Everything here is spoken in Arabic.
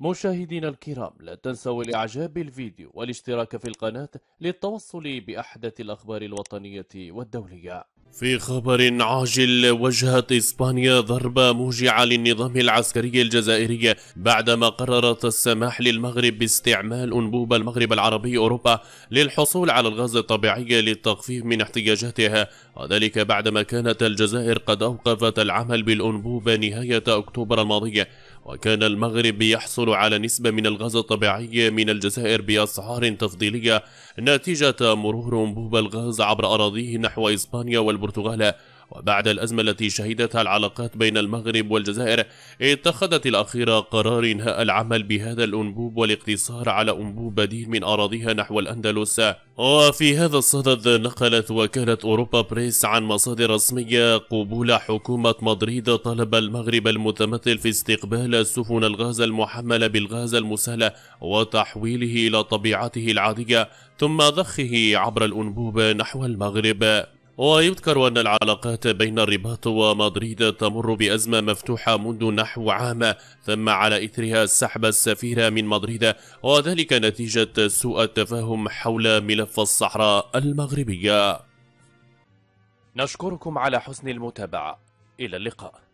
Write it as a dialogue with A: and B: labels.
A: مشاهدينا الكرام لا تنسوا الإعجاب بالفيديو والاشتراك في القناة للتوصل بأحدث الأخبار الوطنية والدولية
B: في خبر عاجل وجهت إسبانيا ضربة موجعة للنظام العسكري الجزائري بعدما قررت السماح للمغرب باستعمال أنبوب المغرب العربي أوروبا للحصول على الغاز الطبيعي للتخفيف من احتياجاتها وذلك بعدما كانت الجزائر قد أوقفت العمل بالأنبوب نهاية أكتوبر الماضي وكان المغرب يحصل على نسبة من الغاز الطبيعي من الجزائر بأسعار تفضيلية نتيجة مرور انبوب الغاز عبر أراضيه نحو إسبانيا والبرتغال وبعد الأزمة التي شهدتها العلاقات بين المغرب والجزائر اتخذت الأخيرة قرار إنهاء العمل بهذا الأنبوب والاقتصار على أنبوب بديل من أراضيها نحو الأندلس وفي هذا الصدد نقلت وكالة أوروبا بريس عن مصادر رسمية قبول حكومة مدريد طلب المغرب المتمثل في استقبال سفن الغاز المحملة بالغاز المسهل وتحويله إلى طبيعته العادية ثم ضخه عبر الأنبوب نحو المغرب ويذكر أن العلاقات بين الرباط ومدريد تمر بأزمة مفتوحة منذ نحو عام ثم على إثرها سحب السفير من مدريد وذلك نتيجة سوء التفاهم حول ملف الصحراء المغربية
A: نشكركم على حسن المتابعة إلى اللقاء